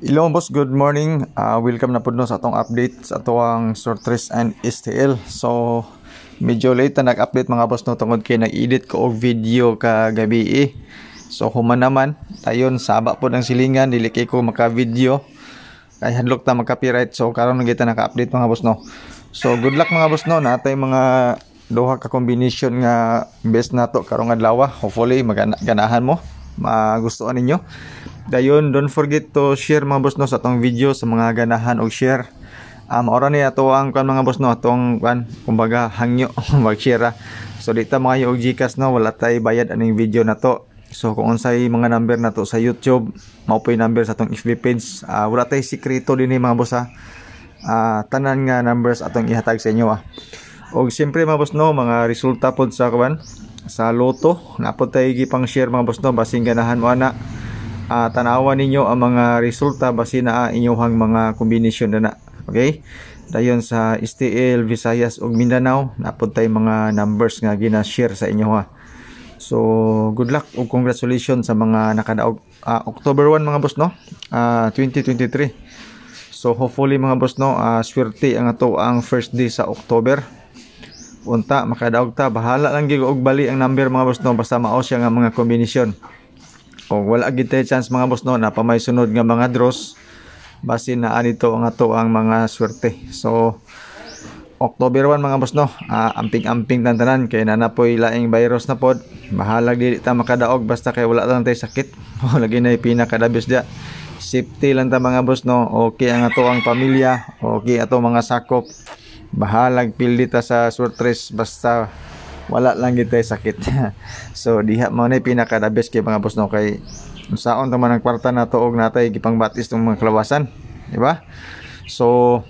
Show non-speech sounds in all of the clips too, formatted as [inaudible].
Hello boss, good morning. Uh, welcome na po no sa atong update sa atong Sortress and STL. So, medyo late na nag-update mga boss no tungod kay nag-edit ko og video kagabi eh. So, human naman, tayon saba po ng silingan, dili ko maka-video. Kay hadlok ta maka-copyright. So, karon kita naka-update mga boss no. So, good luck mga boss no. Natay mga duha ka combination nga best nato karong adlaw. Ah. Hopefully maganahan mo. Magustuhan ninyo. Dayon, don't forget to share mga boss no sa atong video sa mga ganahan o share. Ah, um, ora ni ato ang kan mga boss no atong kan kumbaga hangyo [laughs] mag-share. Ah. So dita mga og Gcash no wala tay bayad aning video na to. So kung unsay mga number na to sa YouTube, mao pay number sa atong FB page. Uh, wala tay sikreto dinhi mga boss ha. Uh, tanan nga numbers atong ihatag sa inyo ha. Og siyempre mga boss no, mga resulta pod sa kuan sa loto. Napod tay gipang share mga boss no basing ganahan mo ana uh, tanawan ninyo ang mga resulta basin na inyong mga kombinasyon na Okay? Dayon sa STL, Visayas ug Mindanao, napod mga numbers nga gina-share sa inyo ha. So, good luck ug congratulations sa mga nakadaog uh, October 1 mga boss no, uh, ah, 2023. So, hopefully mga boss no, uh, swerte ang ato ang first day sa October. Unta makadaog ta, bahala lang gig og bali ang number mga boss no basta mao siya nga mga kombinasyon o wala gitay chance mga boss no na pamay sunod nga mga draws basin na anito ang ato ang mga swerte so October 1 mga boss no uh, amping-amping tantanan kay nanapoy laing virus na pod mahalag dili ta makadaog basta kay wala lang tay sakit o lagi [laughs] na pinakadabis dia safety lang ta mga boss no okay ang ato ang pamilya okay ato mga sakop bahalag pildita sa surtres basta wala lang gid tay sakit [laughs] so diha mo ni pinaka the best kay mga boss no kay saon ta man ang kwarta na tuog natay batis tong mga kalawasan di ba so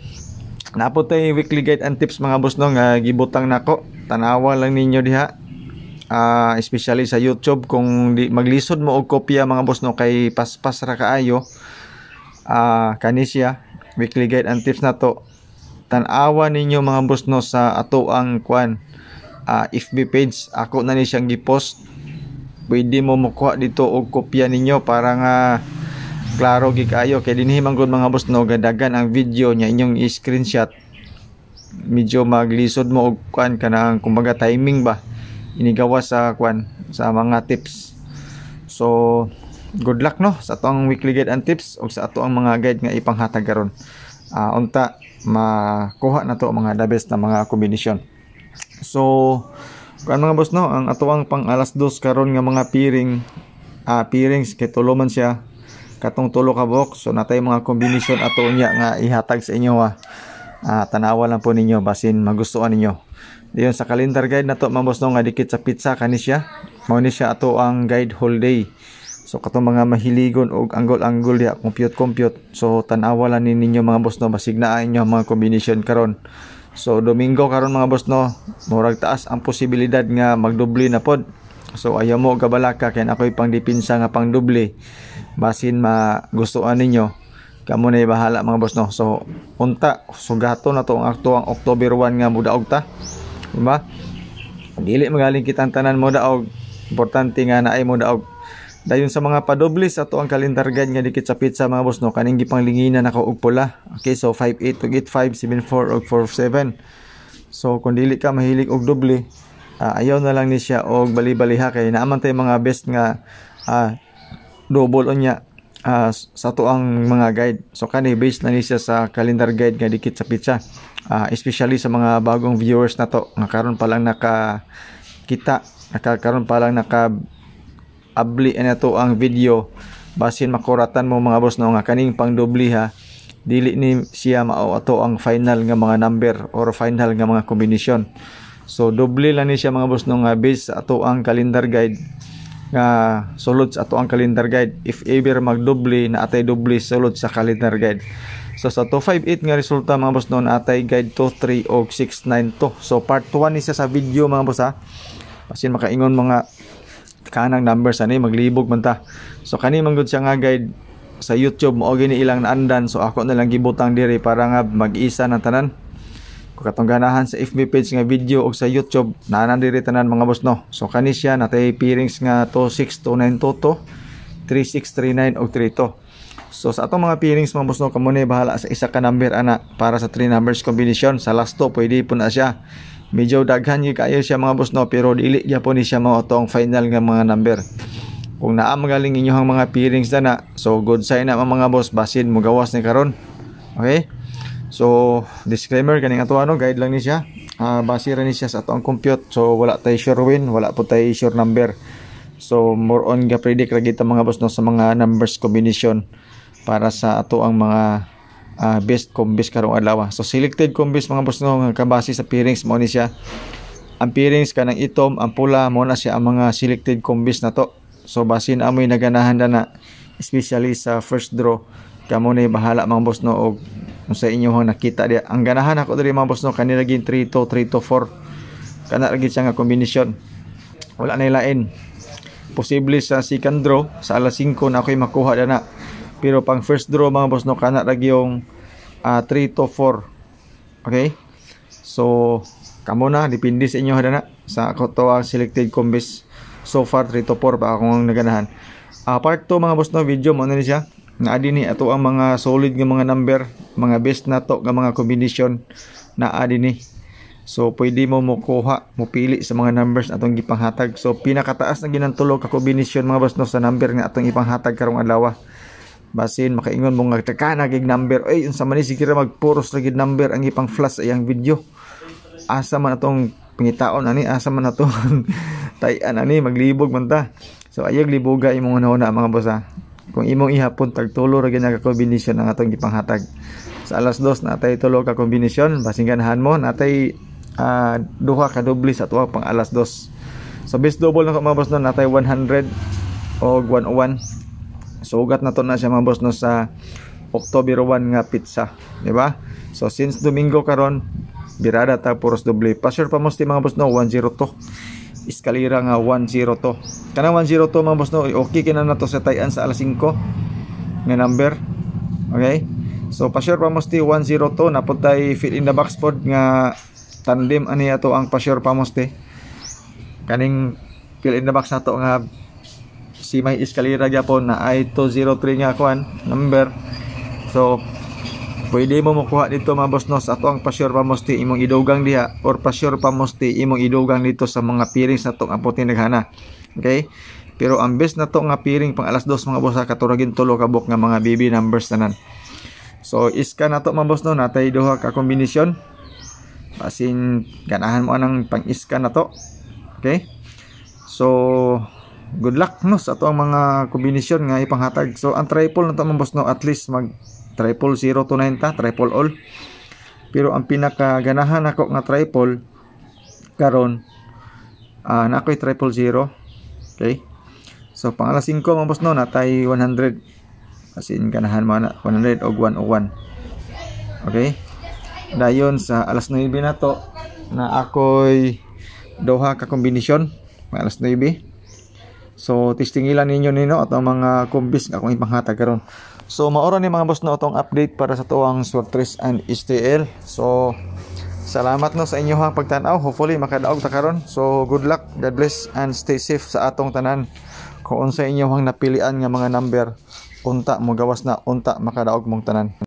napo tay weekly guide and tips mga boss no nga gibutang nako tanawa lang ninyo diha uh, especially sa YouTube kung di, maglisod mo og kopya mga boss no kay paspas ra kaayo uh, ah, kanisya weekly guide and tips na to tanawa ninyo mga boss no sa atoang kwan uh, FB page ako na ni siyang gi-post pwede mo makuha dito og kopya ninyo para nga klaro gig ayo kay dinhi man mga boss no gadagan ang video niya inyong screenshot medyo maglisod mo og kuan kanang kumbaga timing ba inigawas sa kwan sa mga tips so good luck no sa atong weekly guide and tips o sa ato ang mga guide nga ipanghatag karon uh, unta makuha na to mga the best na mga kombinasyon So, ano nga boss no, ang atuang pang alas dos karon nga mga piring, uh, ah, pirings kay tulo siya katong tulo ka box. So natay mga combination ato niya nga ihatag sa inyo ha. Ah. ah, tanawa lang po ninyo basin magustuhan ninyo. Diyon sa calendar guide nato mga boss no nga dikit sa pizza kani siya. Mao ni siya ato ang guide whole day. So katong mga mahiligon og angol-angol ya compute compute. So tanawa lang ninyo mga boss no basig naa inyo mga combination karon. So Domingo karon mga boss no, murag taas ang posibilidad nga magdubli na pod. So ayaw mo gabalaka kay ako'y pangdepensa nga pangdubli. Basin magustuhan ninyo. Kamo na bahala mga boss no. So unta sugato na to ang aktuang October 1 nga mudaog ta. Di ba? Dili magaling kitang tanan mo daog. Importante nga naay mo daog Dayon sa mga padoblis ato ang calendar guide nga dikit sa pizza mga boss no kaning gipanglinginan ako og pula. Okay so 58 ug 85 74 47. So kung dili ka mahilig og doble uh, ayaw na lang ni siya og bali-baliha kay naaman tay mga best nga uh, double on niya uh, sa ato ang mga guide. So kani based na ni siya sa calendar guide nga dikit sa pizza. Uh, especially sa mga bagong viewers na to nga karon pa lang naka kita nakakaroon pa lang naka abli na to ang video basin makuratan mo mga boss no nga kaning pangdubli ha dili ni siya mao ato ang final nga mga number or final nga mga combination so doble lang ni siya mga boss no nga based ato ang calendar guide nga sulod sa ato ang calendar guide if ever magdoble na atay doble sulod sa calendar guide So sa 258 nga resulta mga boss noon atay guide 23 og 692. So part 1 ni siya sa video mga boss ha. basin makaingon mga kanang numbers ani maglibog man ta so kani man siya nga guide sa YouTube mo gini ilang naandan so ako na lang gibutang diri para nga mag-isa na tanan kung katong ganahan sa FB page nga video og sa YouTube naanan diri tanan mga boss no so kani siya natay pairings nga 262922 3639 og 32 So sa atong mga pairings mga boss no kamo ni bahala sa isa ka number ana para sa 3 numbers combination sa last two pwede po na siya medyo daghan gyud kaayo siya mga boss no pero dili gyapon ni siya mao tong final nga mga number kung naa magaling ang mga pairings na ah, so good sign na mga boss basin mo gawas ni karon okay so disclaimer kaning ato ano guide lang ni siya uh, ah, basira ni siya sa atong compute so wala tay sure win wala po tay sure number so more on ga predict ra kita mga boss no sa mga numbers combination para sa ato ang mga uh, best kombis karong adlaw. So selected kombis mga boss no kabase sa pairings mo ni siya. Ang pairings kanang itom, ang pula mo na siya ang mga selected kombis na to. So basin amoy naganahan na na especially sa first draw kamo ni bahala mga boss no og sa inyo nakita dia ang ganahan ako diri mga boss no kanila gin 3 to 3 to 4 kana lagi siya nga kombinasyon wala na lain. posible sa second draw sa alas 5 na ako'y makuha na na pero pang first draw mga boss no kana lagi yung uh, to 4. Okay? So kamo na depende sa inyo hada sa ako to ang ah, selected combis so far 3 to 4 pa akong naganahan. Uh, part 2 mga boss no video mo na ni siya. Na ni ato ang mga solid nga mga number, mga best na to nga mga combination na adi ni. So pwede mo mo pili sa mga numbers atong gipanghatag. So pinakataas na ginantulog ka combination mga boss no sa number nga atong ipanghatag karong adlaw basin makaingon mo nga tekana gig number ay unsa man ni sigira magpuros lagi number ang ipang flash ayang video asa man atong pangitaon ani asa man atong [laughs] tay-an ani maglibog man ta so ayog liboga imong una na mga boss kung imong ihapon tagtulo ra gyud ka kombinasyon ang atong ipanghatag. sa alas 2 natay tulo ka kombinasyon basin ganahan mo natay uh, duha ka doble sa tuwa pang alas 2 so base double na mga boss no natay 100 o 101 Sugat so, na to na siya mga boss no sa October 1 nga pizza, di ba? So since Domingo karon, birada ta puros doble. Pasure pa mo mga boss no 102. Eskalera nga 102. kanang 102 mga boss no, okay kina na to sa tayan sa alas 5 may number. Okay? So pasure pa mo 102 naputay fill in the box pod nga tandem ani ato ang pasure pa mo Kaning fill in the box nato nga si may eskalera Japon na i203 nga kuan number so pwede mo makuha dito mga boss nos ato ang pasyur pa imong idugang diha or pasyur pa imong idugang dito sa mga piring sa tong apotin naghana okay pero ang best na to nga piring pang alas 2 mga boss ha katuragin tulo kabok nga mga BB numbers na nan so iska na to mga boss no natay duha ka kombinasyon pasin ganahan mo anang pang iska na to okay so good luck no sa ato ang mga kombinasyon nga ipanghatag so ang triple na tamang boss no at least mag triple 0 to 9 ta triple all pero ang pinakaganahan ako nga triple karon uh, na ako'y triple 0 okay so pang alas 5 mga boss no natay 100 as in ganahan na 100 o 101 okay dayon sa alas 9 na to na ako'y doha ka kombinasyon alas 9 So testingilan ninyo nino at ang mga kumbis nga kung ipanghatag karon. So maura ni mga boss no tong update para sa tuwang Swordtress and STL. So salamat no sa inyo hang pagtan Hopefully makadaog ta karon. So good luck, God bless and stay safe sa atong tanan. Kung unsa inyo hang napilian nga mga number, unta mo gawas na unta makadaog mong tanan.